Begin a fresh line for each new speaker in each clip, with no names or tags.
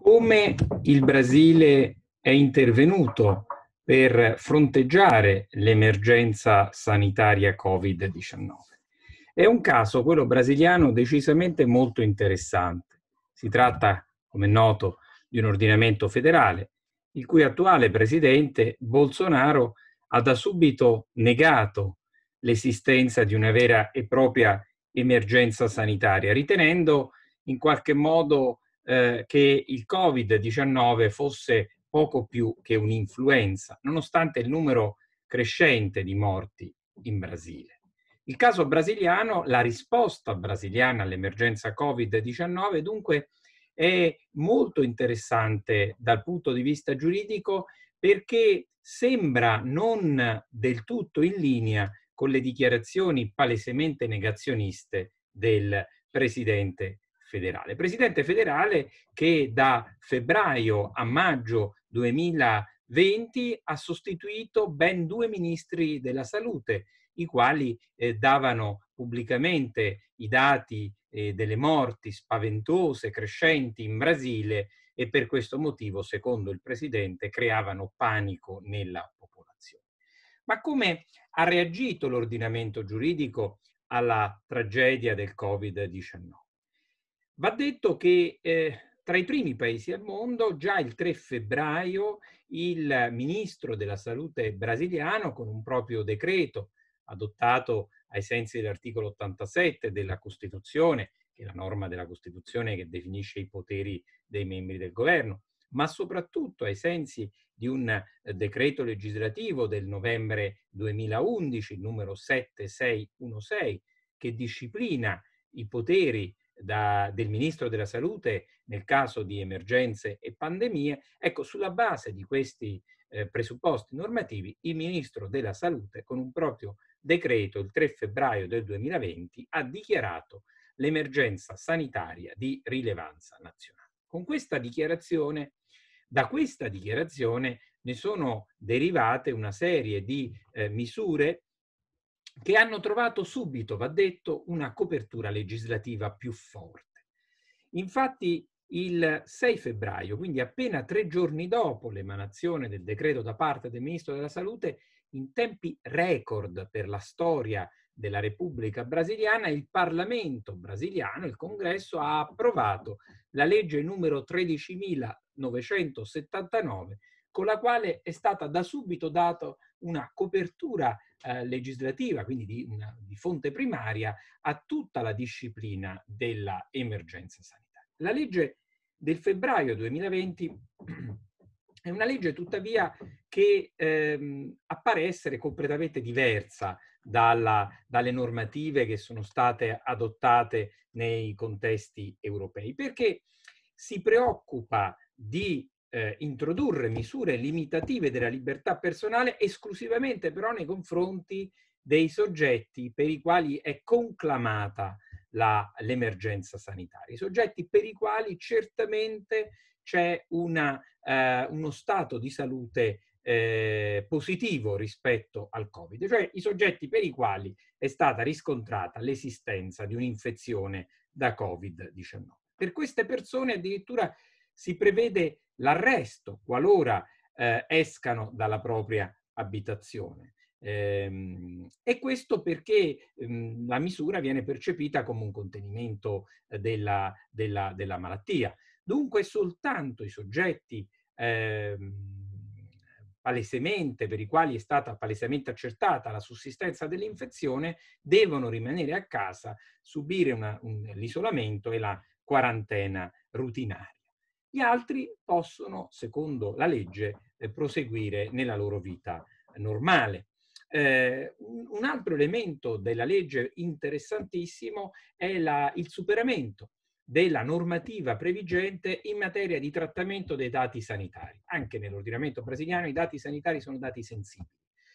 come il Brasile è intervenuto per fronteggiare l'emergenza sanitaria Covid-19. È un caso, quello brasiliano, decisamente molto interessante. Si tratta, come noto, di un ordinamento federale, il cui attuale presidente Bolsonaro ha da subito negato l'esistenza di una vera e propria emergenza sanitaria, ritenendo in qualche modo eh, che il Covid-19 fosse poco più che un'influenza, nonostante il numero crescente di morti in Brasile. Il caso brasiliano, la risposta brasiliana all'emergenza Covid-19 dunque è molto interessante dal punto di vista giuridico perché sembra non del tutto in linea con le dichiarazioni palesemente negazioniste del presidente federale. Presidente federale che da febbraio a maggio 2020 ha sostituito ben due ministri della salute, i quali eh, davano pubblicamente i dati eh, delle morti spaventose crescenti in Brasile e per questo motivo, secondo il Presidente, creavano panico nella popolazione. Ma come ha reagito l'ordinamento giuridico alla tragedia del Covid-19? Va detto che eh, tra i primi paesi al mondo, già il 3 febbraio, il ministro della salute brasiliano, con un proprio decreto adottato ai sensi dell'articolo 87 della Costituzione, che è la norma della Costituzione che definisce i poteri dei membri del governo, ma soprattutto ai sensi di un eh, decreto legislativo del novembre 2011, numero 7616, che disciplina i poteri da, del Ministro della Salute nel caso di emergenze e pandemie, ecco, sulla base di questi eh, presupposti normativi, il Ministro della Salute con un proprio decreto il 3 febbraio del 2020 ha dichiarato l'emergenza sanitaria di rilevanza nazionale. Con questa dichiarazione, da questa dichiarazione ne sono derivate una serie di eh, misure che hanno trovato subito, va detto, una copertura legislativa più forte. Infatti il 6 febbraio, quindi appena tre giorni dopo l'emanazione del decreto da parte del Ministro della Salute, in tempi record per la storia della Repubblica brasiliana, il Parlamento brasiliano, il Congresso, ha approvato la legge numero 13.979 con la quale è stata da subito data una copertura eh, legislativa, quindi di, una, di fonte primaria, a tutta la disciplina dell'emergenza sanitaria. La legge del febbraio 2020 è una legge tuttavia che ehm, appare essere completamente diversa dalla, dalle normative che sono state adottate nei contesti europei, perché si preoccupa di eh, introdurre misure limitative della libertà personale esclusivamente però nei confronti dei soggetti per i quali è conclamata la, l'emergenza sanitaria, i soggetti per i quali certamente c'è una, eh, uno stato di salute eh, positivo rispetto al Covid, cioè i soggetti per i quali è stata riscontrata l'esistenza di un'infezione da Covid-19. Per queste persone addirittura si prevede l'arresto qualora eh, escano dalla propria abitazione. Eh, E questo perché ehm, la misura viene percepita come un contenimento eh, della, della, della malattia. Dunque soltanto i soggetti eh, palesemente, per i quali è stata palesemente accertata la sussistenza dell'infezione, devono rimanere a casa, subire una, un, l'isolamento e la quarantena rutinaria gli altri possono, secondo la legge, eh, proseguire nella loro vita normale. Eh, un altro elemento della legge interessantissimo è la, il superamento della normativa previgente in materia di trattamento dei dati sanitari. Anche nell'ordinamento brasiliano i dati sanitari sono dati sensibili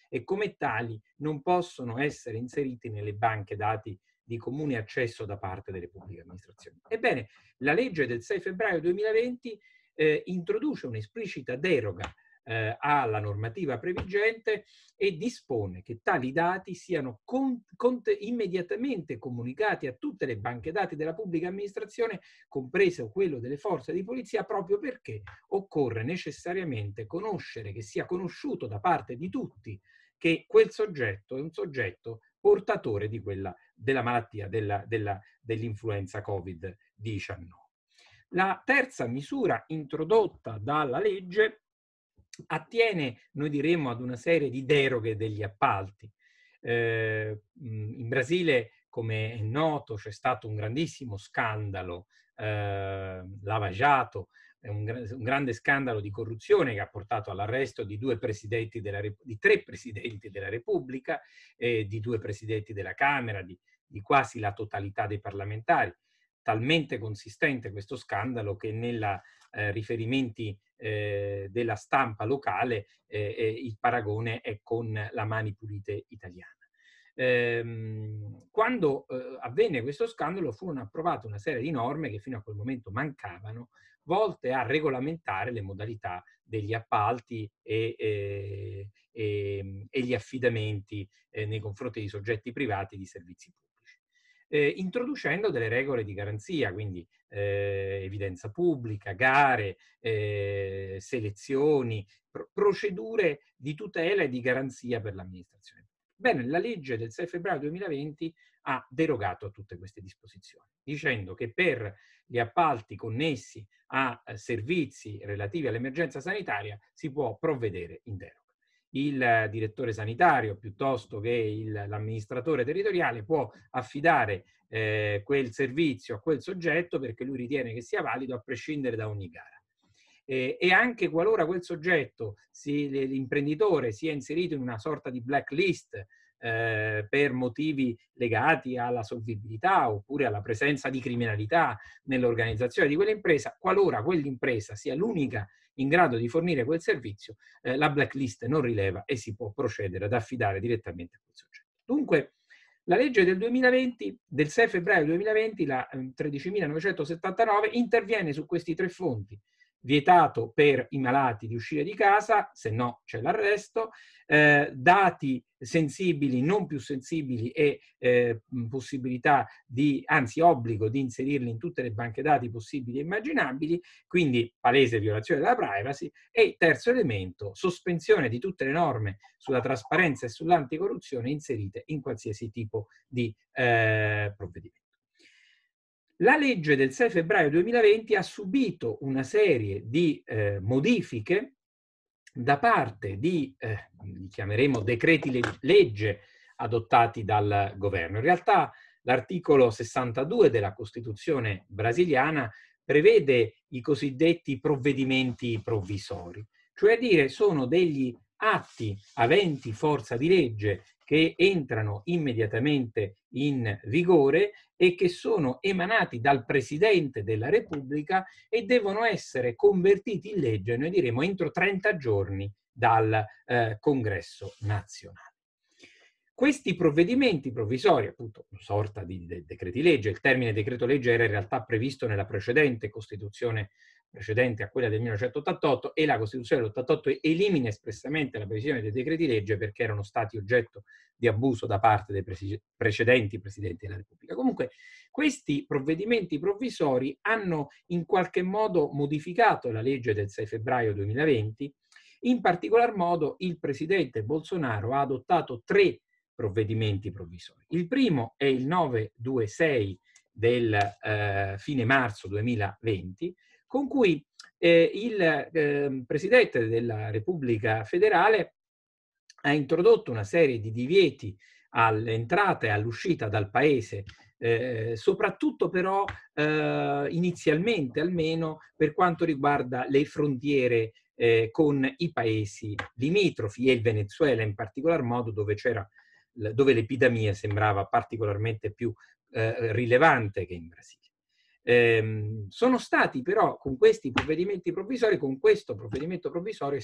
e come tali non possono essere inseriti nelle banche dati di comune accesso da parte delle pubbliche amministrazioni. Ebbene, la legge del 6 febbraio 2020 eh, introduce un'esplicita deroga eh, alla normativa previgente e dispone che tali dati siano con, con, immediatamente comunicati a tutte le banche dati della pubblica amministrazione, compreso quello delle forze di polizia, proprio perché occorre necessariamente conoscere, che sia conosciuto da parte di tutti, che quel soggetto è un soggetto portatore di quella della malattia della, della, dell'influenza Covid-19. La terza misura introdotta dalla legge attiene, noi diremo, ad una serie di deroghe degli appalti. Eh, in Brasile, come è noto, c'è stato un grandissimo scandalo eh, lavagiato un, un, grande scandalo di corruzione che ha portato all'arresto di, presidenti della, di tre presidenti della Repubblica, eh, di due presidenti della Camera, di, di quasi la totalità dei parlamentari. Talmente consistente questo scandalo che nei eh, riferimenti eh, della stampa locale eh, eh, il paragone è con la mani pulite italiana. Ehm, quando eh, avvenne questo scandalo furono approvate una serie di norme che fino a quel momento mancavano, volte a regolamentare le modalità degli appalti e, e, eh, e, ehm, e gli affidamenti eh, nei confronti di soggetti privati di servizi pubblici. Eh, introducendo delle regole di garanzia, quindi eh, evidenza pubblica, gare, eh, selezioni, pro- procedure di tutela e di garanzia per l'amministrazione Bene, la legge del 6 febbraio 2020 ha derogato a tutte queste disposizioni, dicendo che per gli appalti connessi a eh, servizi relativi all'emergenza sanitaria si può provvedere in deroga. Il direttore sanitario piuttosto che il, l'amministratore territoriale può affidare eh, quel servizio a quel soggetto perché lui ritiene che sia valido a prescindere da ogni gara eh, e anche qualora quel soggetto, si, l'imprenditore, sia inserito in una sorta di blacklist eh, per motivi legati alla solvibilità oppure alla presenza di criminalità nell'organizzazione di quell'impresa, qualora quell'impresa sia l'unica in grado di fornire quel servizio, eh, la blacklist non rileva e si può procedere ad affidare direttamente a quel soggetto. Dunque, la legge del 2020, del 6 febbraio 2020, la 13.979, ehm, interviene su questi tre fonti vietato per i malati di uscire di casa, se no c'è l'arresto, eh, dati sensibili, non più sensibili e eh, possibilità di, anzi obbligo di inserirli in tutte le banche dati possibili e immaginabili, quindi palese violazione della privacy e terzo elemento, sospensione di tutte le norme sulla trasparenza e sull'anticorruzione inserite in qualsiasi tipo di eh, provvedimento. La legge del 6 febbraio 2020 ha subito una serie di eh, modifiche da parte di, eh, li chiameremo decreti leg- legge adottati dal governo. In realtà l'articolo 62 della Costituzione brasiliana prevede i cosiddetti provvedimenti provvisori, cioè dire sono degli atti aventi forza di legge che entrano immediatamente in vigore e che sono emanati dal Presidente della Repubblica e devono essere convertiti in legge, noi diremo, entro 30 giorni dal eh, Congresso nazionale. Questi provvedimenti provvisori, appunto una sorta di de- decreti legge, il termine decreto legge era in realtà previsto nella precedente Costituzione precedente a quella del 1988 e la Costituzione dell'88 elimina espressamente la previsione dei decreti legge perché erano stati oggetto di abuso da parte dei presi- precedenti Presidenti della Repubblica. Comunque questi provvedimenti provvisori hanno in qualche modo modificato la legge del 6 febbraio 2020, in particolar modo il Presidente Bolsonaro ha adottato tre provvedimenti provvisori. Il primo è il 926 del eh, fine marzo 2020, con cui eh, il eh, Presidente della Repubblica federale ha introdotto una serie di divieti all'entrata e all'uscita dal paese, eh, soprattutto però eh, inizialmente almeno per quanto riguarda le frontiere eh, con i paesi limitrofi e il Venezuela in particolar modo dove c'era dove l'epidemia sembrava particolarmente più eh, rilevante che in Brasile. Eh, sono stati però con questi provvedimenti provvisori, con questo provvedimento provvisorio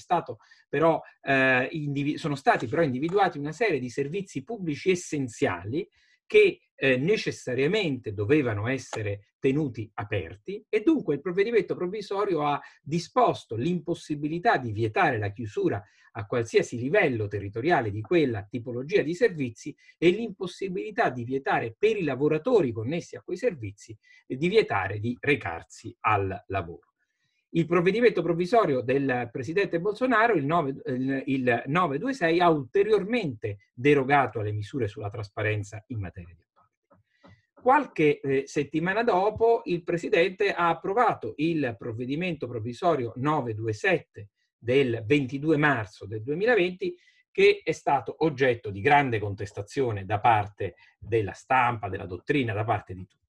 però, eh, individu- sono stati però individuati una serie di servizi pubblici essenziali che eh, necessariamente dovevano essere tenuti aperti e dunque il provvedimento provvisorio ha disposto l'impossibilità di vietare la chiusura a qualsiasi livello territoriale di quella tipologia di servizi e l'impossibilità di vietare per i lavoratori connessi a quei servizi eh, di vietare di recarsi al lavoro. Il provvedimento provvisorio del presidente Bolsonaro, il, 9, il 926, ha ulteriormente derogato alle misure sulla trasparenza in materia di appalti. Qualche eh, settimana dopo il Presidente ha approvato il provvedimento provvisorio 927 del 22 marzo del 2020 che è stato oggetto di grande contestazione da parte della stampa, della dottrina, da parte di tutti.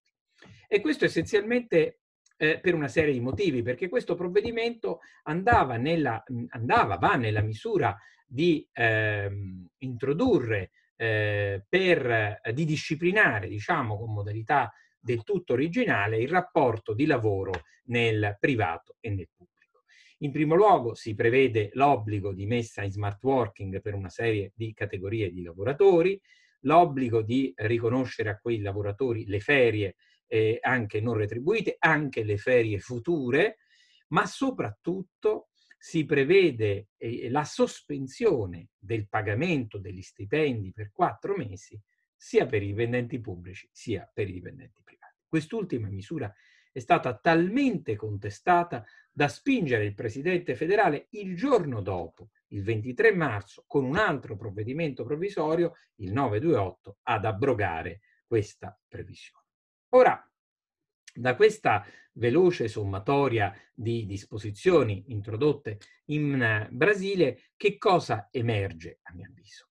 E questo essenzialmente eh, per una serie di motivi, perché questo provvedimento andava nella, mm, andava, va nella misura di eh, introdurre, eh, per, eh, di disciplinare, diciamo, con modalità del tutto originale, il rapporto di lavoro nel privato e nel pubblico. In primo luogo si prevede l'obbligo di messa in smart working per una serie di categorie di lavoratori, l'obbligo di riconoscere a quei lavoratori le ferie eh, anche non retribuite, anche le ferie future, ma soprattutto si prevede eh, la sospensione del pagamento degli stipendi per quattro mesi sia per i dipendenti pubblici sia per i dipendenti privati. Quest'ultima misura è stata talmente contestata da spingere il Presidente federale il giorno dopo, il 23 marzo, con un altro provvedimento provvisorio, il 928, ad abrogare questa previsione. Ora, da questa veloce sommatoria di disposizioni introdotte in eh, Brasile, che cosa emerge, a mio avviso?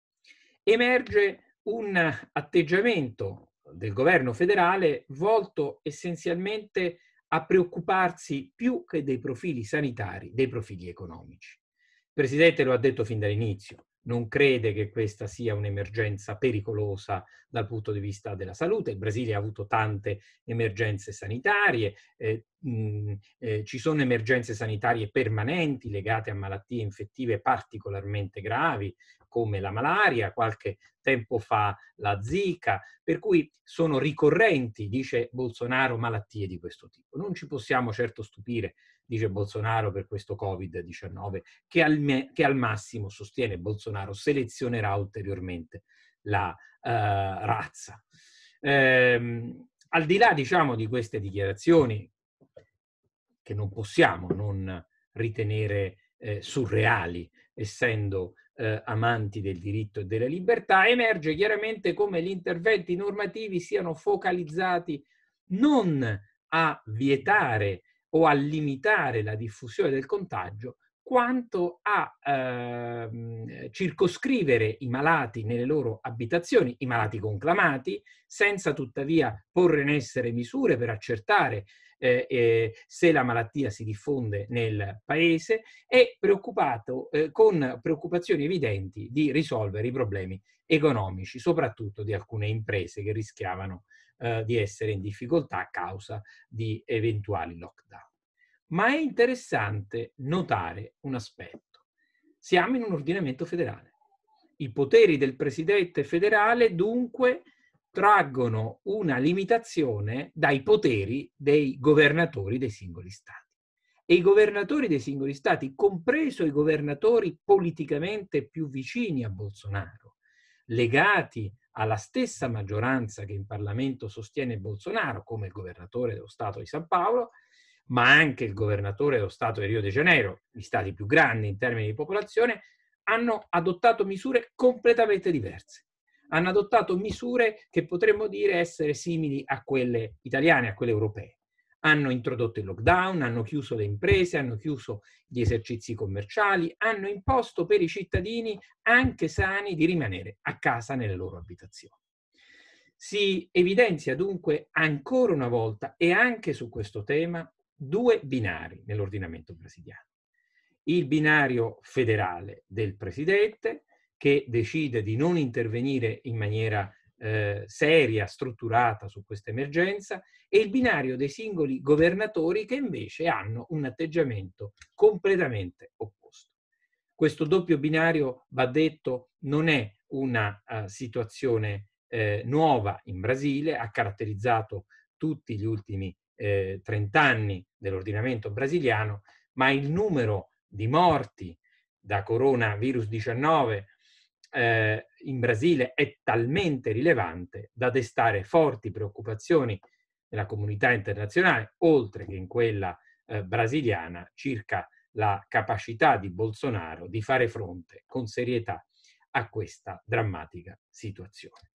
Emerge un atteggiamento del governo federale volto essenzialmente a preoccuparsi più che dei profili sanitari, dei profili economici. Il Presidente lo ha detto fin dall'inizio, non crede che questa sia un'emergenza pericolosa dal punto di vista della salute. Il Brasile ha avuto tante emergenze sanitarie, eh, mh, mhmm, eh, ci sono emergenze sanitarie permanenti legate a malattie infettive particolarmente gravi come la malaria, qualche tempo fa la zika, per cui sono ricorrenti, dice Bolsonaro, malattie di questo tipo. Non ci possiamo certo stupire, dice Bolsonaro, per questo Covid-19 che al, me, che al massimo, sostiene Bolsonaro, selezionerà ulteriormente la uh, razza. Ehm, al di là diciamo, di queste dichiarazioni che non possiamo non ritenere eh, surreali, essendo eh, amanti del diritto e della libertà, emerge chiaramente come gli interventi normativi siano focalizzati non a vietare o a limitare la diffusione del contagio, quanto a eh, circoscrivere i malati nelle loro abitazioni, i malati conclamati, senza tuttavia porre in essere misure per accertare eh, eh, se la malattia si diffonde nel paese e preoccupato eh, con preoccupazioni evidenti di risolvere i problemi economici, soprattutto di alcune imprese che rischiavano eh, di essere in difficoltà a causa di eventuali lockdown. Ma è interessante notare un aspetto. Siamo in un ordinamento federale. I poteri del Presidente federale dunque traggono una limitazione dai poteri dei governatori dei singoli stati. E i governatori dei singoli stati, compreso i governatori politicamente più vicini a Bolsonaro, legati alla stessa maggioranza che in Parlamento sostiene Bolsonaro, come il governatore dello Stato di San Paolo, ma anche il governatore dello Stato di Rio de Janeiro, gli stati più grandi in termini di popolazione, hanno adottato misure completamente diverse hanno adottato misure che potremmo dire essere simili a quelle italiane, a quelle europee. Hanno introdotto il lockdown, hanno chiuso le imprese, hanno chiuso gli esercizi commerciali, hanno imposto per i cittadini, anche sani, di rimanere a casa nelle loro abitazioni. Si evidenzia dunque ancora una volta e anche su questo tema due binari nell'ordinamento brasiliano. Il binario federale del presidente, che decide di non intervenire in maniera eh, seria, strutturata su questa emergenza, e il binario dei singoli governatori che invece hanno un atteggiamento completamente opposto. Questo doppio binario, va detto, non è una uh, situazione eh, nuova in Brasile, ha caratterizzato tutti gli ultimi eh, 30 anni dell'ordinamento brasiliano, ma il numero di morti da coronavirus 19 eh, in Brasile è talmente rilevante da destare forti preoccupazioni nella comunità internazionale, oltre che in quella eh, brasiliana, circa la capacità di Bolsonaro di fare fronte con serietà a questa drammatica situazione.